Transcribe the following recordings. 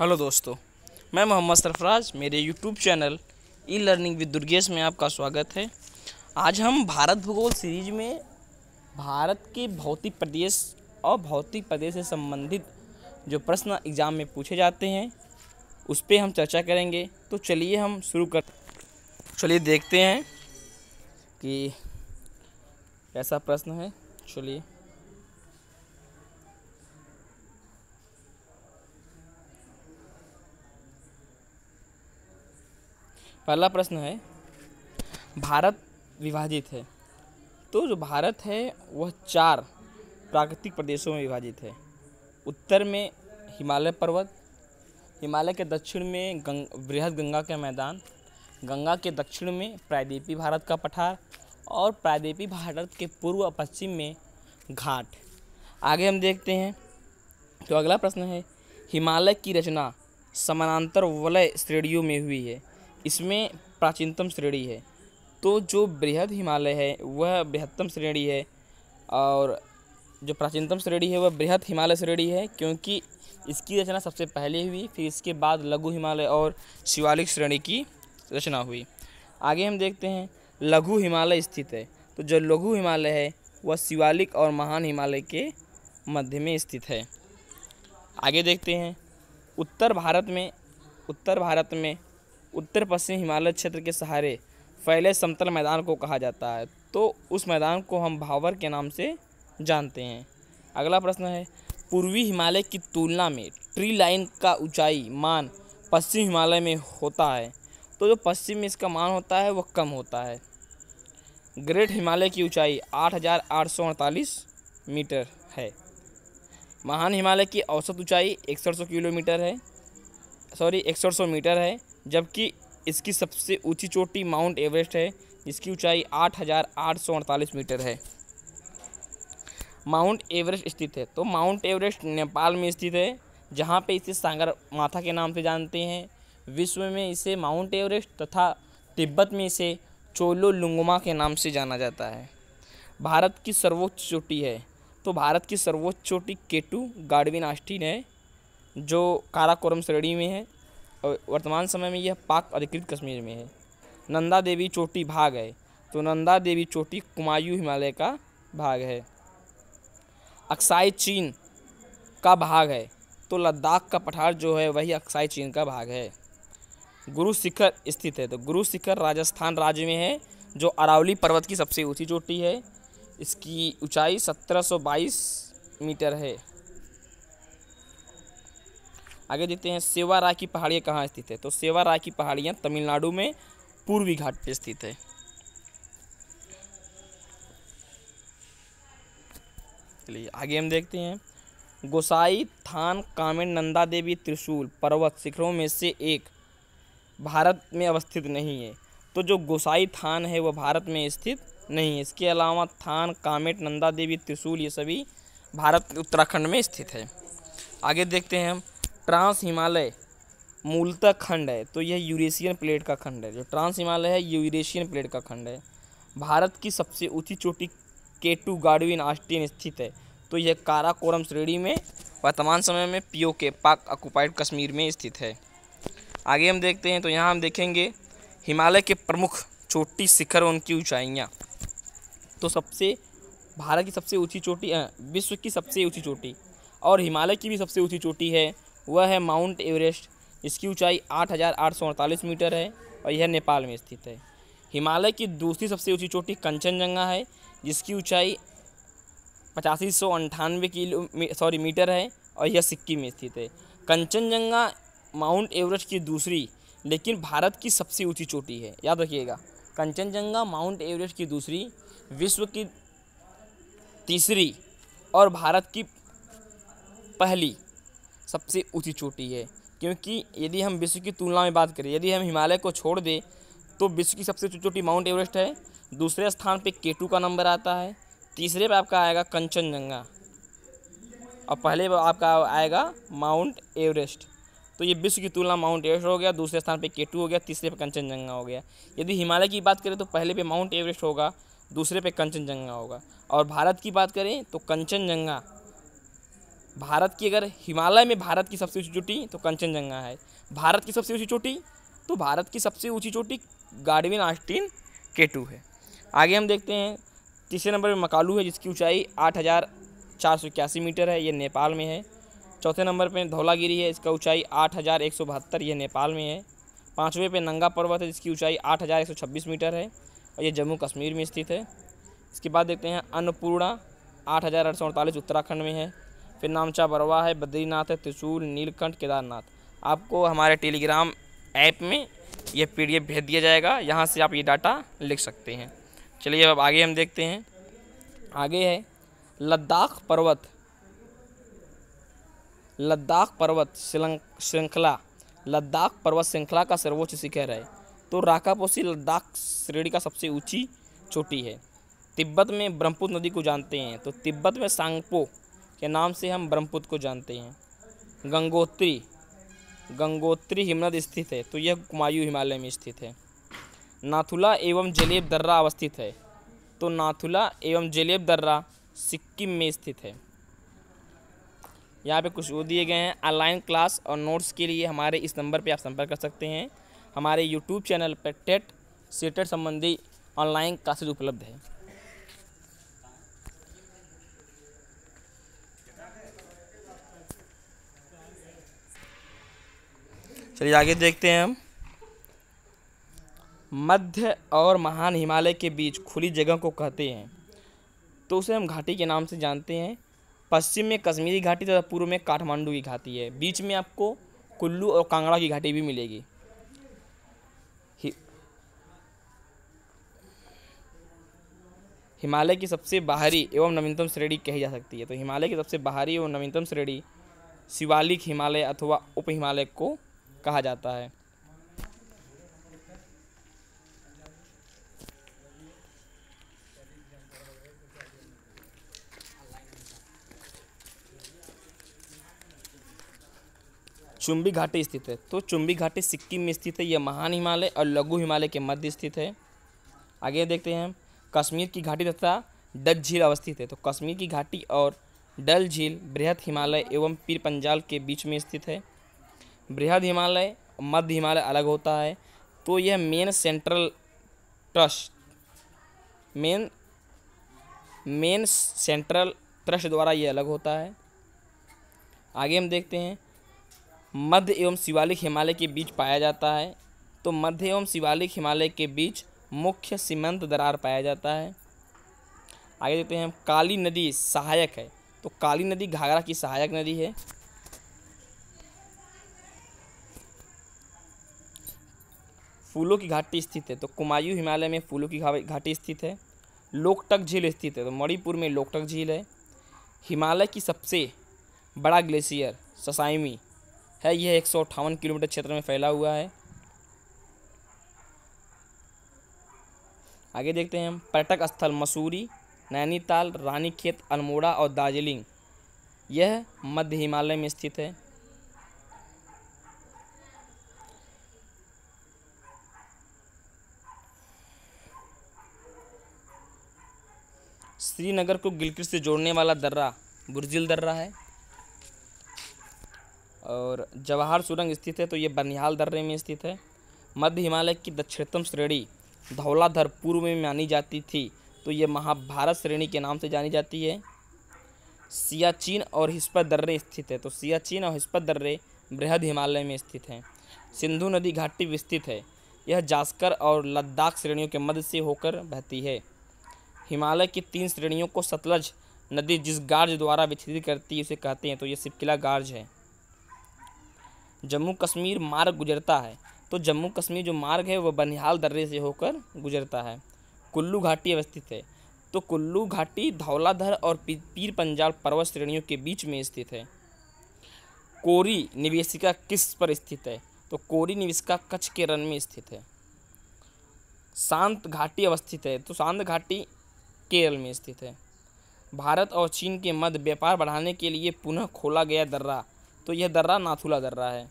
hello दोस्तों मैं मोहम्मद सरफराज मेरे YouTube channel e learning with Durgesh में आपका स्वागत है आज हम भारत भूगोल सीरीज में भारत के भौतिक प्रदेश और भौतिक प्रदेश से संबंधित जो प्रश्न एग्ज़ाम में पूछे जाते हैं उस पर हम चर्चा करेंगे तो चलिए हम शुरू कर चलिए देखते हैं कि कैसा प्रश्न है चलिए पहला प्रश्न है भारत विभाजित है तो जो भारत है वह चार प्राकृतिक प्रदेशों में विभाजित है उत्तर में हिमालय पर्वत हिमालय के दक्षिण में गंग बृहद गंगा के मैदान गंगा के दक्षिण में प्रायद्वीपी भारत का पठार और प्रायद्वीपी भारत के पूर्व और पश्चिम में घाट आगे हम देखते हैं तो अगला प्रश्न है हिमालय की रचना समानांतर वलय श्रेणियों में हुई है इसमें प्राचीनतम श्रेणी है तो जो बृहद हिमालय है वह बृहत्तम श्रेणी है और जो प्राचीनतम श्रेणी है वह बृहद हिमालय श्रेणी है क्योंकि इसकी रचना सबसे पहले हुई फिर इसके बाद लघु हिमालय और शिवालिक श्रेणी की रचना हुई आगे हम देखते हैं लघु हिमालय स्थित है तो जो लघु हिमालय है वह शिवालिक और महान हिमालय के मध्य में स्थित है आगे देखते हैं उत्तर भारत में उत्तर भारत में उत्तर पश्चिम हिमालय क्षेत्र के सहारे फैले समतल मैदान को कहा जाता है तो उस मैदान को हम भावर के नाम से जानते हैं अगला प्रश्न है पूर्वी हिमालय की तुलना में ट्री लाइन का ऊंचाई मान पश्चिम हिमालय में होता है तो जो पश्चिम में इसका मान होता है वह कम होता है ग्रेट हिमालय की ऊंचाई अड़तालीस मीटर है महान हिमालय की औसत ऊंचाई इकसठ किलोमीटर है सॉरी इकसठ मीटर है जबकि इसकी सबसे ऊंची चोटी माउंट एवरेस्ट है जिसकी ऊंचाई 8,848 मीटर है माउंट एवरेस्ट स्थित है तो माउंट एवरेस्ट नेपाल में स्थित है जहाँ पे इसे सांगर माथा के नाम से जानते हैं विश्व में इसे माउंट एवरेस्ट तथा तिब्बत में इसे चोलो लुंगमा के नाम से जाना जाता है भारत की सर्वोच्च चोटी है तो भारत की सर्वोच्च चोटी केटू गाडविन आस्टिन है जो काराकोरम श्रेणी में है वर्तमान समय में यह पाक अधिकृत कश्मीर में है नंदा देवी चोटी भाग है तो नंदा देवी चोटी कुमायूं हिमालय का भाग है अक्साई चीन का भाग है तो लद्दाख का पठार जो है वही अक्साई चीन का भाग है गुरु शिखर स्थित है तो गुरु शिखर राजस्थान राज्य में है जो अरावली पर्वत की सबसे ऊंची चोटी है इसकी ऊंचाई 1722 मीटर है आगे देखते हैं सेवाराय की पहाड़ियाँ कहाँ स्थित है तो सेवाराय की पहाड़ियाँ तमिलनाडु में पूर्वी घाट पर स्थित है चलिए आगे हम देखते हैं गोसाई थान कामेन नंदा देवी त्रिशूल पर्वत शिखरों में से एक भारत में अवस्थित नहीं है तो जो गोसाई थान है वह भारत में स्थित नहीं है इसके अलावा थान कामेट नंदा देवी त्रिशूल ये सभी भारत उत्तराखंड में स्थित है आगे देखते हैं हम ट्रांस हिमालय मूलतः खंड है तो यह यूरेशियन प्लेट का खंड है जो ट्रांस हिमालय है यूरेशियन प्लेट का खंड है भारत की सबसे ऊंची चोटी केटू गाडविन आस्टिन स्थित है तो यह काराकोरम श्रेणी में वर्तमान समय में पीओ के पाक ऑक्युपाइड कश्मीर में स्थित है आगे हम देखते हैं तो यहाँ हम देखेंगे हिमालय के प्रमुख चोटी शिखर उनकी ऊंचाइयाँ तो सबसे भारत की सबसे ऊंची चोटी विश्व की सबसे ऊंची चोटी और हिमालय की भी सबसे ऊंची चोटी है वह है माउंट एवरेस्ट इसकी ऊंचाई आठ मीटर है और यह नेपाल में स्थित है हिमालय की दूसरी सबसे ऊंची चोटी कंचनजंगा है जिसकी ऊंचाई पचासी सौ अंठानवे किलो सॉरी मीटर है और यह सिक्किम में स्थित है कंचनजंगा माउंट एवरेस्ट की दूसरी लेकिन भारत की सबसे ऊंची चोटी है याद रखिएगा कंचनजंगा माउंट एवरेस्ट की दूसरी विश्व की तीसरी और भारत की पहली सबसे ऊँची चोटी है क्योंकि यदि हम विश्व की तुलना में बात करें यदि हम हिमालय को छोड़ दें तो विश्व की सबसे ऊँची चोटी माउंट एवरेस्ट है दूसरे स्थान पे केटू का नंबर आता है तीसरे पे आपका आएगा कंचनजंगा और पहले पर आपका आएगा माउंट एवरेस्ट तो ये विश्व की तुलना माउंट एवरेस्ट हो गया दूसरे स्थान पे केटू हो गया तीसरे पर कंचनजंगा हो गया यदि हिमालय की बात करें तो पहले पे माउंट एवरेस्ट होगा दूसरे पे कंचनजंगा होगा और भारत की बात करें तो कंचनजंगा भारत की अगर हिमालय में भारत की सबसे ऊँची चोटी तो कंचनजंगा है भारत की सबसे ऊँची चोटी तो भारत की सबसे ऊँची चोटी गाडविन आस्टिन के टू है आगे हम देखते हैं तीसरे नंबर में मकालू है जिसकी ऊंचाई आठ हज़ार चार सौ इक्यासी मीटर है ये नेपाल में है चौथे नंबर पे धौलागिरी है इसका ऊंचाई आठ हज़ार एक सौ बहत्तर ये नेपाल में है पाँचवें पे नंगा पर्वत है जिसकी ऊंचाई आठ हज़ार एक सौ छब्बीस मीटर है और ये जम्मू कश्मीर में स्थित है इसके बाद देखते हैं अन्नपूर्णा आठ हज़ार आठ सौ अड़तालीस उत्तराखंड में है फिर नामचा बरवा है बद्रीनाथ है त्रिशूल नीलकंठ केदारनाथ आपको हमारे टेलीग्राम ऐप में ये पीडीएफ भेज दिया जाएगा यहाँ से आप ये डाटा लिख सकते हैं चलिए अब आगे हम देखते हैं आगे है लद्दाख पर्वत लद्दाख पर्वत श्रृंखला लद्दाख पर्वत श्रृंखला का सर्वोच्च शिखर है तो राकापोसी लद्दाख श्रेणी का सबसे ऊंची चोटी है तिब्बत में ब्रह्मपुत्र नदी को जानते हैं तो तिब्बत में सांगपो के नाम से हम ब्रह्मपुत्र को जानते हैं गंगोत्री गंगोत्री हिमनद स्थित है तो यह कुमायू हिमालय में स्थित है नाथुला एवं जलेब दर्रा अवस्थित है तो नाथुला एवं जलेब दर्रा सिक्किम में स्थित है यहाँ पे कुछ वो दिए गए हैं ऑनलाइन क्लास और नोट्स के लिए हमारे इस नंबर पे आप संपर्क कर सकते हैं हमारे यूट्यूब चैनल पर टेट सीटेट संबंधी ऑनलाइन क्लासेज उपलब्ध है चलिए आगे देखते हैं हम मध्य और महान हिमालय के बीच खुली जगह को कहते हैं तो उसे हम घाटी के नाम से जानते हैं पश्चिम में कश्मीरी घाटी तथा पूर्व में काठमांडू की घाटी है बीच में आपको कुल्लू और कांगड़ा की घाटी भी मिलेगी हिमालय की सबसे बाहरी एवं नवीनतम श्रेणी कही जा सकती है तो हिमालय की सबसे बाहरी एवं नवीनतम श्रेणी शिवालिक हिमालय अथवा उप हिमालय को कहा जाता है चुंबी घाटी स्थित है तो चुंबी घाटी सिक्किम में स्थित है यह महान हिमालय और लघु हिमालय के मध्य स्थित है आगे देखते हैं कश्मीर की घाटी तथा डल झील अवस्थित है तो कश्मीर की घाटी और डल झील बृहद हिमालय एवं पीर पंजाल के बीच में स्थित है बृहद हिमालय मध्य हिमालय अलग होता है तो यह main central trust main main central trust द्वारा यह अलग होता है आगे हम देखते हैं मध्य एवं शिवालिक हिमालय के बीच पाया जाता है तो मध्य एवं शिवालिक हिमालय के बीच मुख्य सीमंत दरार पाया जाता है आगे देखते हैं काली नदी सहायक है तो काली नदी घाघरा की सहायक नदी है फूलों की घाटी स्थित है तो कुमायूं हिमालय में फूलों की घाटी स्थित है लोकटक झील स्थित है तो मणिपुर में लोकटक झील है हिमालय की सबसे बड़ा ग्लेशियर ससाइमी है यह एक किलोमीटर क्षेत्र में फैला हुआ है आगे देखते हैं हम पर्यटक स्थल मसूरी नैनीताल रानीखेत अल्मोड़ा और दार्जिलिंग यह मध्य हिमालय में स्थित है श्रीनगर को गिलकृत से जोड़ने वाला दर्रा बुरजिल दर्रा है और जवाहर सुरंग स्थित है तो ये बनिहाल दर्रे में स्थित है मध्य हिमालय की दक्षिणतम श्रेणी धौलाधर पूर्व में मानी जाती थी तो ये महाभारत श्रेणी के नाम से जानी जाती है सियाचिन और हिस्पत दर्रे स्थित है तो सियाचिन और हिस्पत दर्रे बृहद हिमालय में स्थित हैं सिंधु नदी घाटी विस्तृत है यह जास्कर और लद्दाख श्रेणियों के मध्य से होकर बहती है हिमालय की तीन श्रेणियों को सतलज नदी जिस गार्ज द्वारा विच्छेदित करती है उसे कहते हैं तो ये सिपकिला गार्ज है जम्मू कश्मीर मार्ग गुजरता है तो जम्मू कश्मीर जो मार्ग है वह बनिहाल दर्रे से होकर गुजरता है कुल्लू घाटी अवस्थित है तो कुल्लू घाटी धौलाधर और पीर पंजाल पर्वत श्रेणियों के बीच में स्थित है कोरी निवेशिका किस पर स्थित है तो कोरी निवेशिका कच्छ के रन में स्थित है शांत घाटी अवस्थित है तो शांत घाटी केरल में स्थित है भारत और चीन के मध्य व्यापार बढ़ाने के लिए पुनः खोला गया दर्रा तो यह दर्रा नाथुला दर्रा है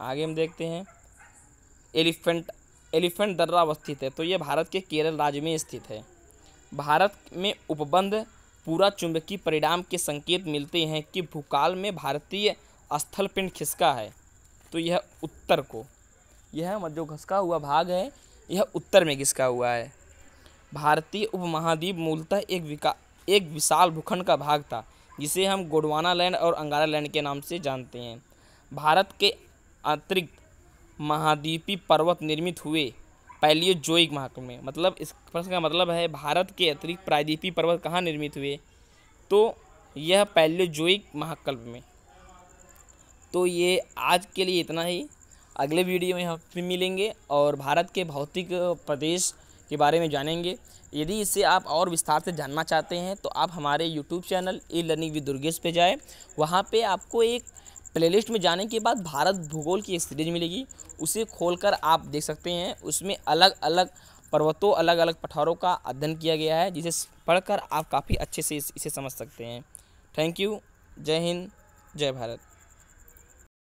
आगे हम देखते हैं एलिफेंट एलिफेंट दर्रा अवस्थित है तो यह भारत के केरल राज्य में स्थित है भारत में उपबंध पूरा चुंबकीय परिणाम के संकेत मिलते हैं कि भूकाल में भारतीय स्थलपिंड खिसका है तो यह उत्तर को यह जो घसका हुआ भाग है यह उत्तर में घिसका हुआ है भारतीय उपमहाद्वीप मूलतः एक विका एक विशाल भूखंड का भाग था जिसे हम गोडवाना लैंड और अंगारा लैंड के नाम से जानते हैं भारत के अतिरिक्त महाद्वीपी पर्वत निर्मित हुए पहले पैलियोजोइक में मतलब इस प्रश्न का मतलब है भारत के अतिरिक्त प्रायद्वीपी पर्वत कहाँ निर्मित हुए तो यह पहले जोइक महाकल्प में तो ये आज के लिए इतना ही अगले वीडियो में हम फिर मिलेंगे और भारत के भौतिक प्रदेश के बारे में जानेंगे यदि इसे आप और विस्तार से जानना चाहते हैं तो आप हमारे YouTube channel e learning with Durgesh पे जाएं वहाँ पे आपको एक प्लेलिस्ट में जाने के बाद भारत भूगोल की एक सीरीज मिलेगी उसे खोलकर आप देख सकते हैं उसमें अलग अलग पर्वतों अलग अलग पठारों का अध्ययन किया गया है जिसे पढ़कर आप काफ़ी अच्छे से इसे समझ सकते हैं थैंक यू जय हिंद जय भारत